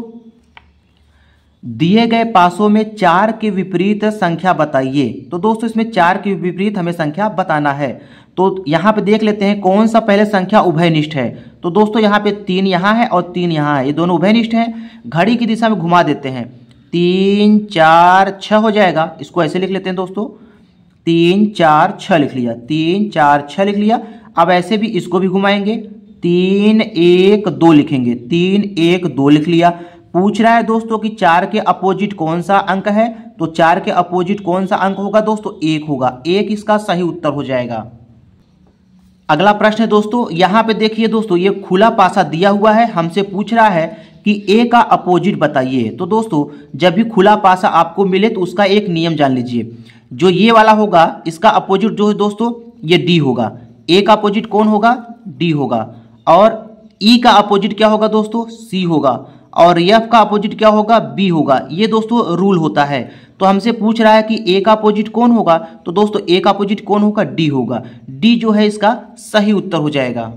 दिए गए पासों में चार के विपरीत संख्या बताइए तो दोस्तों इसमें चार के विपरीत हमें संख्या बताना है तो यहाँ पे देख लेते हैं कौन सा पहले संख्या उभयनिष्ठ है तो दोस्तों यहाँ पे तीन यहाँ है और तीन यहाँ है ये दोनों उभयनिष्ठ हैं घड़ी की दिशा में घुमा देते हैं तीन चार छः हो जाएगा इसको ऐसे लिख लेते हैं दोस्तों तीन चार छः लिख लिया तीन चार छः लिख लिया अब ऐसे भी इसको भी घुमाएंगे तीन एक दो लिखेंगे तीन एक दो लिख लिया पूछ रहा है दोस्तों कि चार के अपोजिट कौन सा अंक है तो चार के अपोजिट कौन सा अंक होगा दोस्तों एक होगा एक इसका सही उत्तर हो जाएगा अगला प्रश्न है दोस्तों यहाँ पे देखिए दोस्तों ये खुला पासा दिया हुआ है हमसे पूछ रहा है कि ए का अपोजिट बताइए तो दोस्तों जब भी खुला पासा आपको मिले तो उसका एक नियम जान लीजिए जो ये वाला होगा इसका अपोजिट जो है दोस्तों ये डी होगा ए का अपोजिट कौन होगा डी होगा और ई e का अपोजिट क्या होगा दोस्तों सी होगा और यफ का अपोजिट क्या होगा बी होगा ये दोस्तों रूल होता है तो हमसे पूछ रहा है कि ए का अपोजिट कौन होगा तो दोस्तों ए का अपोजिट कौन होगा डी होगा डी जो है इसका सही उत्तर हो जाएगा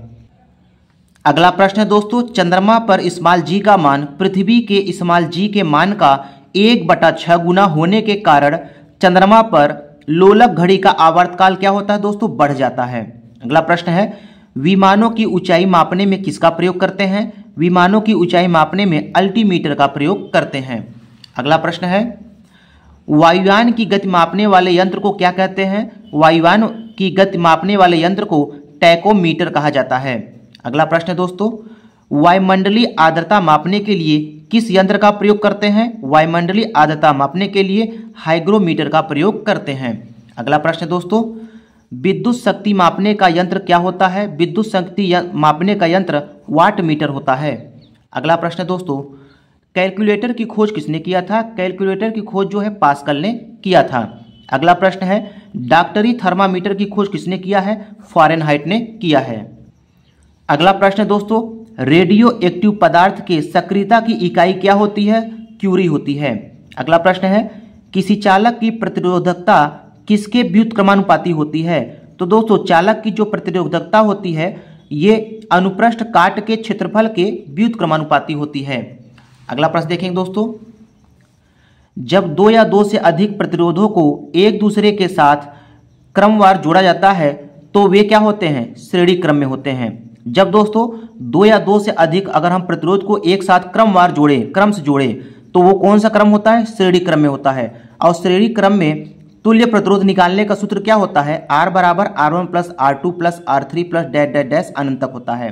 अगला प्रश्न है दोस्तों चंद्रमा पर इस्माल जी का मान पृथ्वी के इस्माल जी के मान का एक बटा छः गुना होने के कारण चंद्रमा पर लोलक घड़ी का आवर्तकाल क्या होता है दोस्तों बढ़ जाता है अगला प्रश्न है विमानों की ऊंचाई मापने में किसका प्रयोग करते हैं विमानों की ऊंचाई मापने में अल्टीमीटर का प्रयोग करते हैं अगला प्रश्न है वायुयान की गति मापने वाले यंत्र को क्या कहते हैं वायुयान की गति मापने वाले यंत्र को टैकोमीटर कहा जाता है अगला प्रश्न दोस्तों वायुमंडलीय आर्द्रता मापने के लिए किस यंत्र का प्रयोग करते हैं वायुमंडलीय आर्द्रता मापने के लिए हाइग्रोमीटर का प्रयोग करते हैं अगला प्रश्न दोस्तों विद्युत शक्ति मापने का यंत्र क्या होता है विद्युत शक्ति मापने का यंत्र वाट मीटर होता है अगला प्रश्न दोस्तों कैलकुलेटर की खोज किसने किया था कैलकुलेटर की खोज जो है पास्कल ने किया था अगला प्रश्न है डॉक्टरी थर्मामीटर की खोज किसने किया है फॉरेनहाइट ने किया है अगला प्रश्न दोस्तों रेडियो एक्टिव पदार्थ के सक्रियता की इकाई क्या होती है क्यूरी होती है अगला प्रश्न है किसी चालक की प्रतिरोधकता किसके व्युत्क्रमानुपाती होती है तो दोस्तों चालक की जो प्रतिरोधकता होती है ये अनुप्रस्थ काट के क्षेत्रफल के व्युत्क्रमानुपाती होती है अगला प्रश्न देखेंगे दोस्तों जब दो या दो से अधिक प्रतिरोधों को एक दूसरे के साथ क्रमवार जोड़ा जाता है तो वे क्या होते हैं श्रेणी क्रम में होते हैं जब दोस्तों दो या दो से अधिक अगर हम प्रतिरोध को एक साथ क्रमवार जोड़े क्रम से जोड़े तो वो कौन सा क्रम होता है श्रेणी क्रम में होता है और श्रेणी क्रम में तुल्य प्रतिरोध निकालने का सूत्र क्या होता है आर बराबर R one plus R two plus R three plus dash dash dash अनंत तक होता है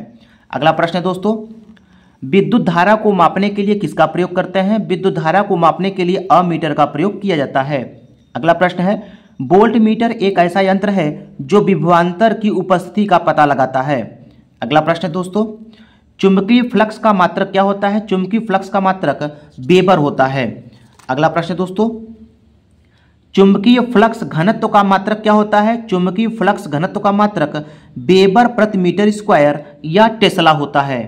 अगला प्रश्न है दोस्तों विद्युत धारा को मापने के लिए किसका प्रयोग करते हैं विद्युत धारा को मापने के लिए अमीटर का प्रयोग किया जाता है अगला प्रश्न है बोल्ट मीटर एक ऐसा यंत्र है जो विभवान्तर की उपस्थिति का पता लगाता है अगला प्रश्न है दोस्तों चुंबकीय फ्लक्स का मात्रक क्या होता है चुंबकीय फ्लक्स का मात्रक बेबर होता है अगला प्रश्न दोस्तों चुंबकीय फ्लक्स घनत्व का मात्रक क्या होता है चुंबकीय फ्लक्स घनत्व का मात्रक बेबर प्रति मीटर स्क्वायर या टेस्ला होता है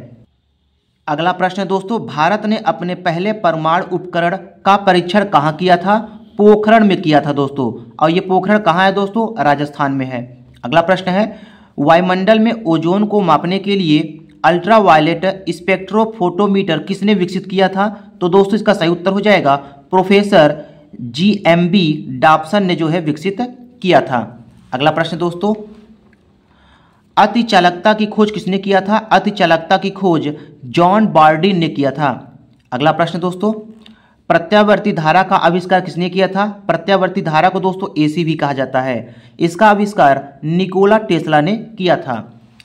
अगला प्रश्न है दोस्तों भारत ने अपने पहले परमाणु उपकरण का परीक्षण कहाँ किया था पोखरण में किया था दोस्तों और ये पोखरण कहाँ है दोस्तों राजस्थान में है अगला प्रश्न है वायुमंडल में ओजोन को मापने के लिए अल्ट्रावायलेट स्पेक्ट्रोफोटोमीटर किसने विकसित किया था तो दोस्तों इसका सही उत्तर हो जाएगा professor G M B Dobson ने जो है विकसित किया था अगला प्रश्न दोस्तों अति चालकता की खोज किसने किया था अति चालकता की खोज जॉन बार्डिन ने किया था अगला प्रश्न दोस्तों प्रत्यावर्ती धारा का आविष्कार किसने किया था प्रत्यावर्ती धारा को दोस्तों एसी भी कहा जाता है इसका आविष्कार निकोला टेस्ला ने किया था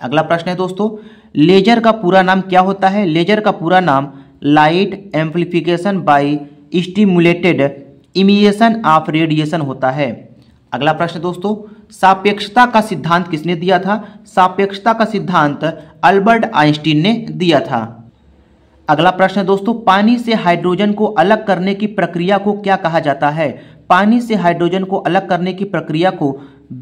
अगला प्रश्न है दोस्तों लेजर का पूरा नाम क्या होता है लेजर का पूरा नाम light amplification by stimulated emission of radiation होता है अगला प्रश्न दोस्तों सापेक्षता का सिद्धांत किसने दिया था सापेक्षता का सिद्धांत अल्बर्ट आइंस्टीन ने दिया था अगला प्रश्न दोस्तों पानी से हाइड्रोजन को अलग करने की प्रक्रिया को क्या कहा जाता है पानी से हाइड्रोजन को अलग करने की प्रक्रिया को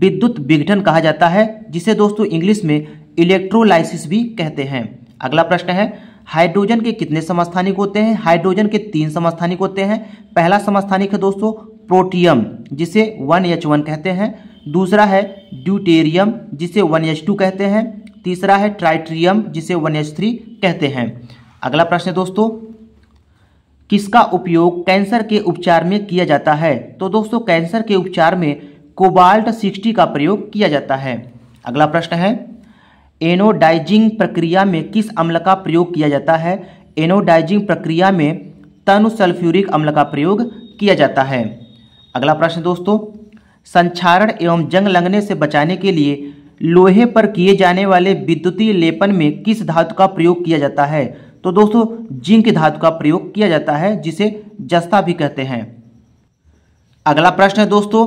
विद्युत विघटन कहा जाता है जिसे दोस्तों इंग्लिश में इलेक्ट्रोलाइसिस भी कहते हैं अगला प्रश्न है हाइड्रोजन के कितने समस्थानिक होते हैं हाइड्रोजन के तीन समस्थानिक होते हैं पहला समस्थानिक है दोस्तों प्रोटियम जिसे वन एच वन कहते हैं दूसरा है ड्यूटेरियम जिसे वन एच टू कहते हैं तीसरा है ट्राइट्रियम जिसे वन एच थ्री कहते हैं अगला प्रश्न है दोस्तों किसका उपयोग कैंसर के उपचार में किया जाता है तो दोस्तों कैंसर के उपचार में कोबाल्ट सिक्सटी का प्रयोग किया जाता है अगला प्रश्न है एनोडाइजिंग प्रक्रिया में किस अम्ल का प्रयोग किया जाता है एनोडाइजिंग प्रक्रिया में तनु सल्फ्यूरिक अम्ल का प्रयोग किया जाता है अगला प्रश्न दोस्तों संचारण एवं जंग लगने से बचाने के लिए लोहे पर किए जाने वाले विद्युतीय लेपन में किस धातु का प्रयोग किया जाता है तो दोस्तों जिंक धातु का प्रयोग किया जाता है जिसे जस्ता भी कहते हैं अगला प्रश्न है दोस्तों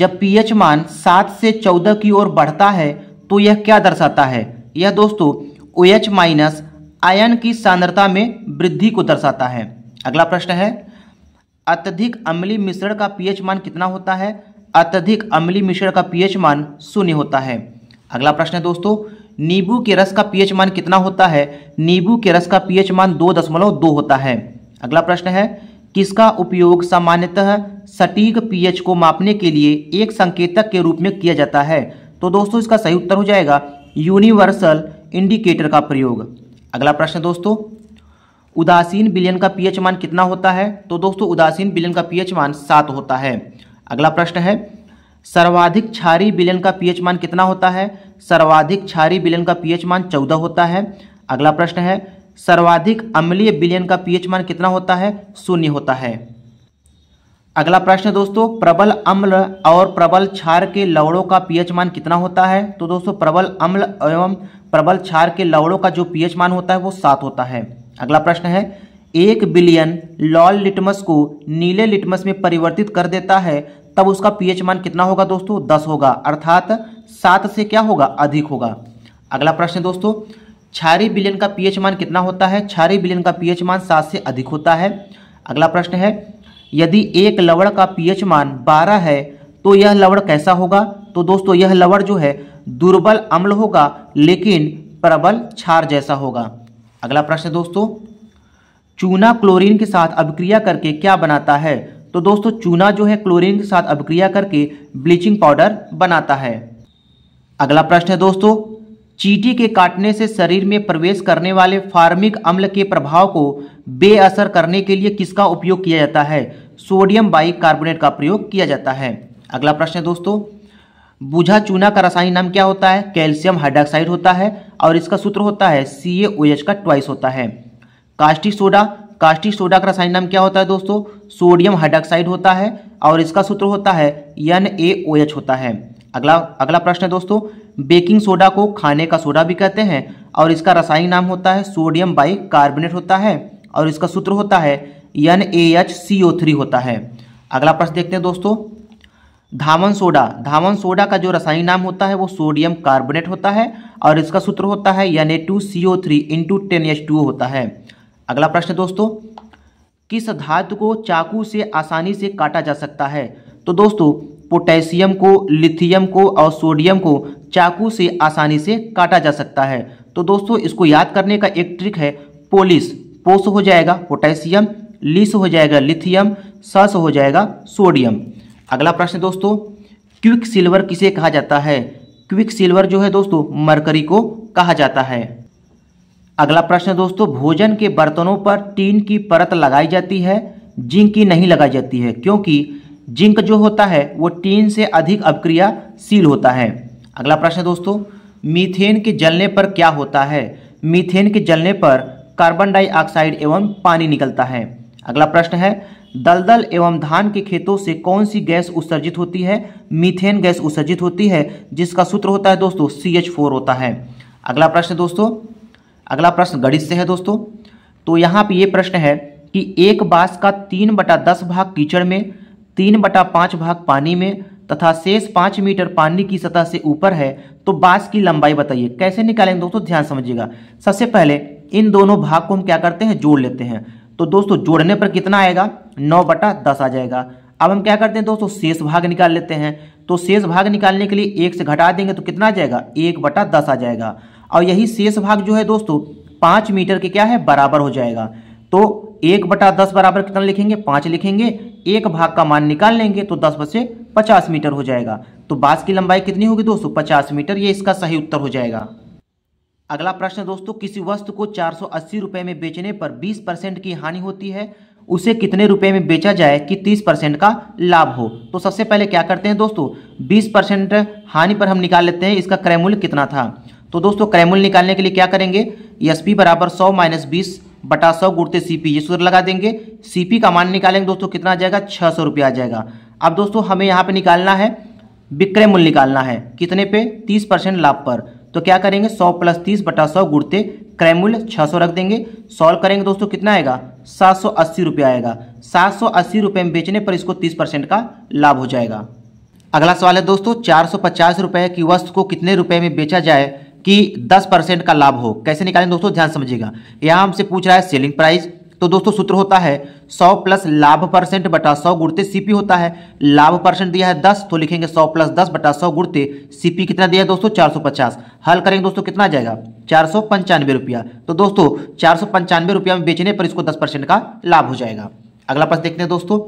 जब पीएच मान सात से चौदह की ओर बढ़ता है तो यह क्या दर्शाता है यह दोस्तों ओ एच माइनस आयन की सांद्रता में वृद्धि को दर्शाता है अगला प्रश्न है अत्यधिक अम्ली मिश्रण का पीएच मान कितना होता है अत्यधिक अम्ली मिश्रण का पीएच मान शून्य होता है अगला प्रश्न है दोस्तों नींबू के रस का पीएच मान कितना होता है नींबू के रस का पीएच मान दो दशमलव दो होता है अगला प्रश्न है किसका उपयोग सामान्यतः सटीक पीएच को मापने के लिए एक संकेतक के रूप में किया जाता है तो दोस्तों इसका सही उत्तर हो जाएगा यूनिवर्सल इंडिकेटर का प्रयोग अगला प्रश्न दोस्तों उदासीन बिलियन का पीएच मान कितना होता है तो दोस्तों उदासीन बिलियन का पीएच मान सात होता है अगला प्रश्न है सर्वाधिक क्षारी बिलियन का पीएच मान कितना होता है सर्वाधिक क्षारी बिलियन का पीएच मान चौदह होता है अगला प्रश्न है सर्वाधिक अम्लीय बिलियन का पीएच मान कितना होता है शून्य होता है अगला प्रश्न दोस्तों प्रबल अम्ल और प्रबल क्षार के लवड़ों का पीएच मान कितना होता है तो दोस्तों प्रबल अम्ल एवं प्रबल क्षार के लवड़ों का जो पीएच मान होता है वो सात होता है अगला प्रश्न है एक बिलियन लॉल लिटमस को नीले लिटमस में परिवर्तित कर देता है तब उसका पीएच मान कितना होगा दोस्तों दस होगा अर्थात सात से क्या होगा अधिक होगा अगला प्रश्न दोस्तों छारी बिलियन का पीएच मान कितना होता है छारी बिलियन का पीएच मान सात से अधिक होता है अगला प्रश्न है यदि एक लवड़ का पीएच मान 12 है तो यह लवड़ कैसा होगा तो दोस्तों यह लवड़ जो है दुर्बल अम्ल होगा लेकिन प्रबल क्षार जैसा होगा अगला प्रश्न दोस्तों चूना क्लोरीन के साथ अभिक्रिया करके क्या बनाता है तो दोस्तों चूना जो है क्लोरीन के साथ अभिक्रिया करके ब्लीचिंग पाउडर बनाता है अगला प्रश्न है दोस्तों चीटी के काटने से शरीर में प्रवेश करने वाले फार्मिक अम्ल के प्रभाव को बेअसर करने के लिए किसका उपयोग किया जाता है सोडियम बाई कार्बोनेट का प्रयोग किया जाता है अगला प्रश्न है दोस्तों बुझा चूना का रासायनिक नाम क्या होता है कैल्शियम हाइड्रोक्साइड होता है और इसका सूत्र होता है सी का ट्वाइस होता है कास्टिक सोडा कास्टिक सोडा का रासायनिक नाम क्या होता है दोस्तों सोडियम हाइड्रोक्साइड होता है और इसका सूत्र होता है एन होता है अगला अगला प्रश्न है दोस्तों बेकिंग सोडा को खाने का सोडा भी कहते हैं और इसका रासायनिक नाम होता है सोडियम बाई कार्बोनेट होता है और इसका सूत्र होता है N A H C O three होता है अगला प्रश्न देखते हैं दोस्तों धामन सोडा धामन सोडा का जो रासायनिक नाम होता है वो सोडियम कार्बोनेट होता है और इसका सूत्र होता है N A two C O three two ten H two होता है अगला प्रश्न दोस्तों किस धातु को चाकू से आसानी से काटा जा सकता है तो दोस्तों पोटेशियम को लिथियम को और सोडियम को चाकू से आसानी से काटा जा सकता है तो दोस्तों इसको याद करने का एक ट्रिक है पोलिस पोस हो जाएगा पोटेशियम लिस हो जाएगा लिथियम सस हो जाएगा सोडियम अगला प्रश्न दोस्तों क्विक सिल्वर किसे कहा जाता है क्विक सिल्वर जो है दोस्तों मरकरी को कहा जाता है अगला प्रश्न दोस्तों भोजन के बर्तनों पर टीन की परत लगाई जाती है जिंक की नहीं लगाई जाती है क्योंकि जिंक जो होता है वो टीन से अधिक अपक्रियाशील होता है अगला प्रश्न है दोस्तों मीथेन के जलने पर क्या होता है मीथेन के जलने पर कार्बन डाइऑक्साइड एवं पानी निकलता है अगला प्रश्न है दलदल एवं धान के खेतों से कौन सी गैस उत्सर्जित होती है मीथेन गैस उत्सर्जित होती है जिसका सूत्र होता है दोस्तों सी एच फोर होता है अगला प्रश्न दोस्तों अगला प्रश्न गणित से है दोस्तों तो यहाँ पे ये प्रश्न है कि एक बांस का तीन बटा दस भाग कीचड़ में तीन बटा पाँच भाग पानी में तथा शेष पांच मीटर पानी की सतह से ऊपर है तो बाँस की लंबाई बताइए कैसे निकालेंगे दोस्तों ध्यान समझिएगा सबसे पहले इन दोनों भाग को हम क्या करते हैं जोड़ लेते हैं तो दोस्तों जोड़ने पर कितना आएगा नौ बटा दस आ जाएगा अब हम क्या करते हैं दोस्तों शेष भाग निकाल लेते हैं तो शेष भाग निकालने के लिए एक से घटा देंगे तो कितना आ जाएगा एक बटा दस आ जाएगा और यही शेष भाग जो है दोस्तों पांच मीटर के क्या है बराबर हो जाएगा तो एक बटा दस बराबर कितना लिखेंगे पांच लिखेंगे एक भाग का मान निकाल लेंगे तो दस बसे पचास मीटर हो जाएगा तो बास की लंबाई कितनी होगी दोस्तों पचास मीटर ये इसका सही उत्तर हो जाएगा अगला प्रश्न दोस्तों किसी वस्तु को चार सौ अस्सी रुपए में बेचने पर बीस परसेंट की हानि होती है उसे कितने रुपए में बेचा जाए कि 30 परसेंट का लाभ हो तो सबसे पहले क्या करते हैं दोस्तों 20 परसेंट हानि पर हम निकाल लेते हैं इसका क्रयमूल्य कितना था तो दोस्तों क्रयमूल्य निकालने के लिए क्या करेंगे एस पी बराबर सौ माइनस बीस बटा सौ गुड़ते सीपी ये सूत्र लगा देंगे सीपी का मान निकालेंगे दोस्तों कितना आ जाएगा छः सौ रुपया आ जाएगा अब दोस्तों हमें यहाँ पे निकालना है विक्रय मूल्य निकालना है कितने पे तीस परसेंट लाभ पर तो क्या करेंगे सौ प्लस तीस बटा सौ गुड़ते क्रय मूल्य छः सौ रख देंगे सॉल्व करेंगे दोस्तों कितना आएगा सात सौ अस्सी रुपये आएगा सात सौ अस्सी रुपये में बेचने पर इसको तीस परसेंट का लाभ हो जाएगा अगला सवाल है दोस्तों चार सौ पचास रुपये की वस्तु को कितने रुपये में बेचा जाए कि 10 परसेंट का लाभ हो कैसे निकालें दोस्तों ध्यान समझिएगा यहाँ हमसे पूछ रहा है सेलिंग प्राइस तो दोस्तों सूत्र होता है 100 प्लस लाभ परसेंट बटा 100 गुड़ते सीपी होता है लाभ परसेंट दिया है 10 तो लिखेंगे 100 प्लस 10 बटा 100 गुड़ते सीपी कितना दिया है दोस्तों 450 हल करेंगे दोस्तों कितना आ जाएगा चार सौ पंचानवे रुपया तो दोस्तों चार सौ पंचानवे रुपया में बेचने पर इसको दस परसेंट का लाभ हो जाएगा अगला प्रश्न देखते हैं दोस्तों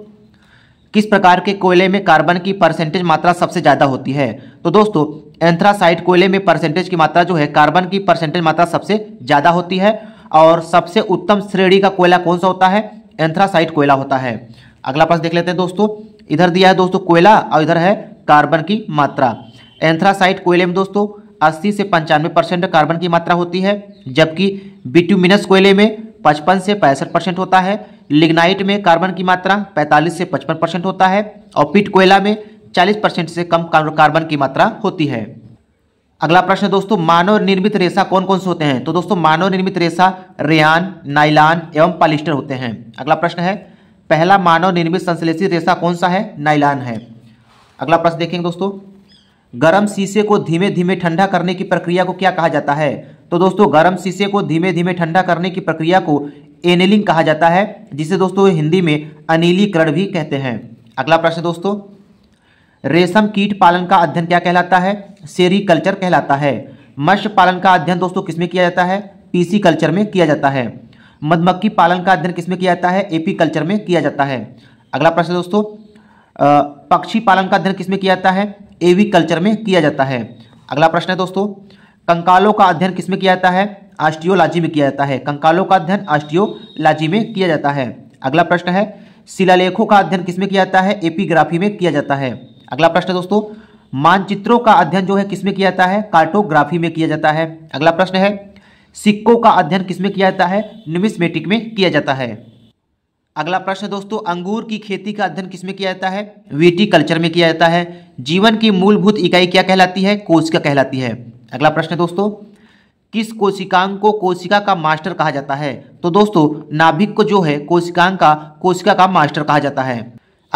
किस प्रकार के कोयले में कार्बन की परसेंटेज मात्रा सबसे ज़्यादा होती है तो दोस्तों एंथ्रासाइट कोयले में परसेंटेज की मात्रा जो है कार्बन की परसेंटेज मात्रा सबसे ज़्यादा होती है और सबसे उत्तम श्रेणी का कोयला कौन सा होता है एंथ्रासाइट कोयला होता है अगला प्रश्न देख लेते हैं दोस्तों इधर दिया है दोस्तों कोयला और इधर है कार्बन की मात्रा एंथ्रासाइट कोयले में दोस्तों 80 से पंचानवे परसेंट कार्बन की मात्रा होती है जबकि बिट्यूमिनस कोयले में पचपन से पैंसठ परसेंट होता है लिग्नाइट में कार्बन की मात्रा 45 से 55 परसेंट होता है और पीट कोयला में 40 परसेंट से कम कार्बन की मात्रा होती है अगला प्रश्न दोस्तों मानव निर्मित रेशा कौन कौन से होते हैं तो दोस्तों मानव निर्मित रेशा रेयान नाइलान एवं पालिस्टर होते हैं अगला प्रश्न है पहला मानव निर्मित संश्लेषित रेशा कौन सा है नाइलान है अगला प्रश्न देखेंगे दोस्तों गर्म शीशे को धीमे धीमे ठंडा करने की प्रक्रिया को क्या कहा जाता है तो दोस्तों गर्म शीशे को धीमे धीमे ठंडा करने की प्रक्रिया को एनिलिंग कहा जाता है जिसे दोस्तों हिंदी में अनिलीकरण भी कहते हैं अगला प्रश्न दोस्तों रेशम कीट पालन का अध्ययन क्या कहलाता है सेरिकल्चर कहलाता है मत्स्य पालन का अध्ययन दोस्तों किसमें किया जाता है पीसी कल्चर में किया जाता है मधुमक्खी पालन का अध्ययन किसमें किया जाता है एपी कल्चर में किया जाता है अगला प्रश्न दोस्तों पक्षी पालन का अध्ययन किसमें किया जाता है एवी कल्चर में किया जाता है अगला प्रश्न है दोस्तों कंकालों का अध्ययन किसमें किया जाता है आस्टियोलॉजी में किया जाता है कंकालों का अध्ययन आस्टियोलॉजी में किया जाता है अगला प्रश्न है शिलालेखों का अध्ययन किसमें किया जाता है एपीग्राफी में किया जाता है अगला प्रश्न दोस्तों मानचित्रों का अध्ययन जो है किसमें किया जाता है कार्टोग्राफी में किया जाता है अगला प्रश्न है सिक्कों का अध्ययन किसमें किया जाता है न्यूमिस्मेटिक में किया जाता है अगला प्रश्न दोस्तों अंगूर की खेती का अध्ययन किसमें किया जाता है वीटी कल्चर में किया जाता है जीवन की मूलभूत इकाई क्या कहलाती है कोशिका कहलाती है अगला प्रश्न है दोस्तों किस कोशिकांग को कोशिका का मास्टर कहा जाता है तो दोस्तों नाभिक को जो है कोशिकांग का कोशिका का मास्टर कहा जाता है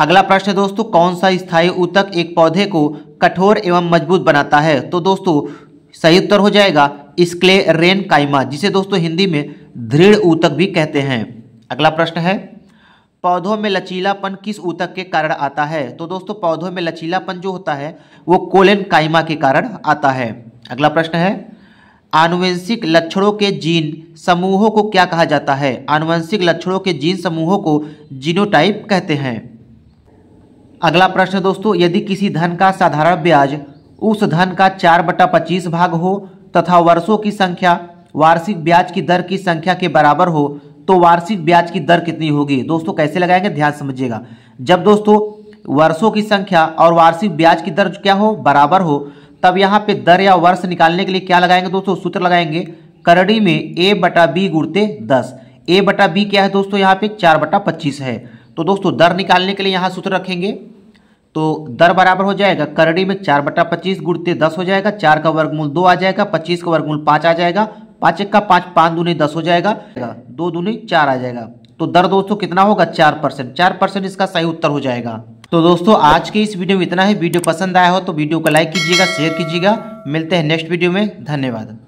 अगला प्रश्न है दोस्तों कौन सा स्थायी ऊतक एक पौधे को कठोर एवं मजबूत बनाता है तो दोस्तों सही उत्तर हो जाएगा स्क्ले रेन काइमा जिसे दोस्तों हिंदी में दृढ़ ऊतक भी कहते हैं अगला प्रश्न है पौधों में लचीलापन किस ऊतक के कारण आता है तो दोस्तों पौधों में लचीलापन जो होता है वो कोलेन काइमा के कारण आता है अगला प्रश्न है आनुवंशिक लक्षणों के जीन समूहों को क्या कहा जाता है आनुवंशिक लक्षणों के जीन समूहों को जीनोटाइप कहते हैं अगला प्रश्न दोस्तों यदि किसी धन का साधारण ब्याज उस धन का चार बटा पच्चीस भाग हो तथा वर्षों की संख्या वार्षिक ब्याज की दर की संख्या के बराबर हो तो वार्षिक ब्याज की दर कितनी होगी दोस्तों कैसे लगाएंगे ध्यान समझिएगा जब दोस्तों वर्षों की संख्या और वार्षिक ब्याज की दर क्या हो बराबर हो तब यहाँ पे दर या वर्ष निकालने के लिए क्या लगाएंगे दोस्तों सूत्र लगाएंगे करड़ी में ए बटा बी गुड़ते दस ए बटा बी क्या है दोस्तों यहाँ पे चार बटा पच्चीस है तो दोस्तों दर निकालने के लिए यहाँ सूत्र रखेंगे तो दर बराबर हो जाएगा करड़ी में चार बटा पच्चीस गुड़ते दस हो जाएगा चार का वर्गमूल दो आ जाएगा पच्चीस का वर्गमूल पाँच आ जाएगा पाँच एक का पाँच पाँच दूनी दस हो जाएगा दो दूनी चार आ जाएगा तो दर दोस्तों कितना होगा चार परसेंट चार परसेंट इसका सही उत्तर हो जाएगा तो दोस्तों आज के इस वीडियो में इतना ही वीडियो पसंद आया हो तो वीडियो को लाइक कीजिएगा शेयर कीजिएगा मिलते हैं नेक्स्ट वीडियो में धन्यवाद